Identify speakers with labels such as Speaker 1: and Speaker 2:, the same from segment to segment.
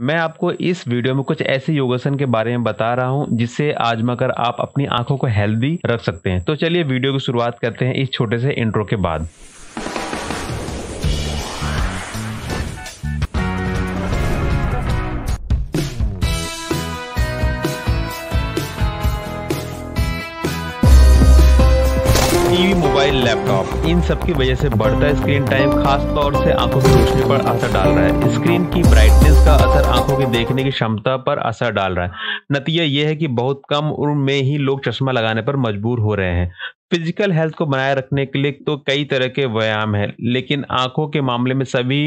Speaker 1: मैं आपको इस वीडियो में कुछ ऐसे योगासन के बारे में बता रहा हूँ जिससे आजमा कर आप अपनी आंखों को हेल्दी रख सकते हैं तो चलिए वीडियो की शुरुआत करते हैं इस छोटे से इंट्रो के बाद मोबाइल लैपटॉप इन सब की वजह से बढ़ता स्क्रीन टाइम खास तौर से आंखों की रोशनी पर असर डाल रहा है स्क्रीन की ब्राइटनेस का असर आंखों की देखने की क्षमता पर असर डाल रहा है नतीजा यह है कि बहुत कम उम्र में ही लोग चश्मा लगाने पर मजबूर हो रहे हैं फिजिकल हेल्थ को बनाए रखने के लिए तो कई तरह के व्यायाम है लेकिन आंखों के मामले में सभी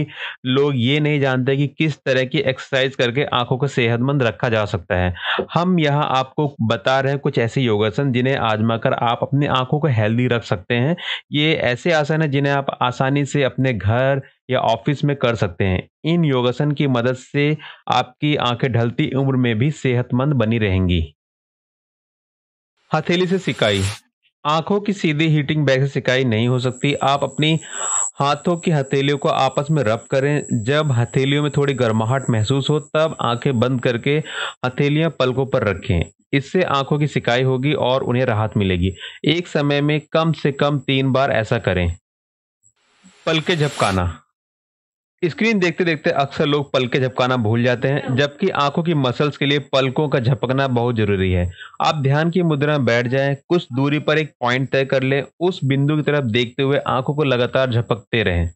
Speaker 1: लोग ये नहीं जानते कि किस तरह की एक्सरसाइज करके आंखों को सेहतमंद रखा जा सकता है हम यहाँ आपको बता रहे हैं कुछ ऐसे योगासन जिन्हें आजमा कर आप अपनी आंखों को हेल्दी रख सकते हैं ये ऐसे आसन है जिन्हें आप आसानी से अपने घर या ऑफिस में कर सकते हैं इन योगासन की मदद से आपकी आंखें ढलती उम्र में भी सेहतमंद बनी रहेंगी हथेली से सिकाई आंखों की सीधी हीटिंग बैग से सिकाई नहीं हो सकती आप अपनी हाथों की हथेलियों को आपस में रब करें जब हथेलियों में थोड़ी गर्माहट महसूस हो तब आंखें बंद करके हथेलियां पलकों पर रखें इससे आंखों की सिकाई होगी और उन्हें राहत मिलेगी एक समय में कम से कम तीन बार ऐसा करें पलके झपकाना स्क्रीन देखते देखते अक्सर लोग पलके झपकाना भूल जाते हैं जबकि आंखों की मसल्स के लिए पलकों का झपकना बहुत जरूरी है आप ध्यान की मुद्रा में बैठ जाएं, कुछ दूरी पर एक पॉइंट तय कर लें उस बिंदु की तरफ देखते हुए आंखों को लगातार झपकते रहें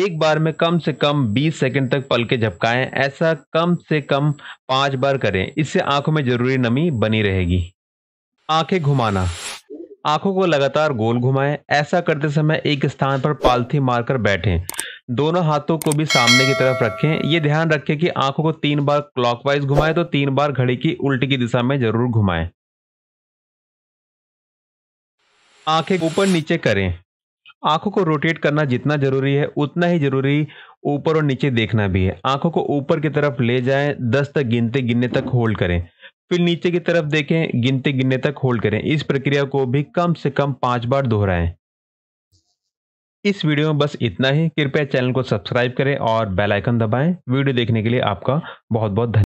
Speaker 1: एक बार में कम से कम 20 सेकंड तक पलके झपकाएं ऐसा कम से कम पांच बार करें इससे आंखों में जरूरी नमी बनी रहेगी आंखें घुमाना आंखों को लगातार गोल घुमाएं ऐसा करते समय एक स्थान पर पालथी मारकर बैठें दोनों हाथों को भी सामने की तरफ रखें ये ध्यान रखें कि आंखों को तीन बार क्लॉकवाइज घुमाएं तो तीन बार घड़ी की उल्टी की दिशा में जरूर घुमाएं आंखें ऊपर नीचे करें आंखों को रोटेट करना जितना जरूरी है उतना ही जरूरी ऊपर और नीचे देखना भी है आंखों को ऊपर की तरफ ले जाएं दस तक गिनते गिनने तक होल्ड करें फिर नीचे की तरफ देखें गिनते गिनने तक होल्ड करें इस प्रक्रिया को भी कम से कम पांच बार दोहराएं इस वीडियो में बस इतना ही कृपया चैनल को सब्सक्राइब करें और बेल आइकन दबाएं वीडियो देखने के लिए आपका बहुत बहुत धन्यवाद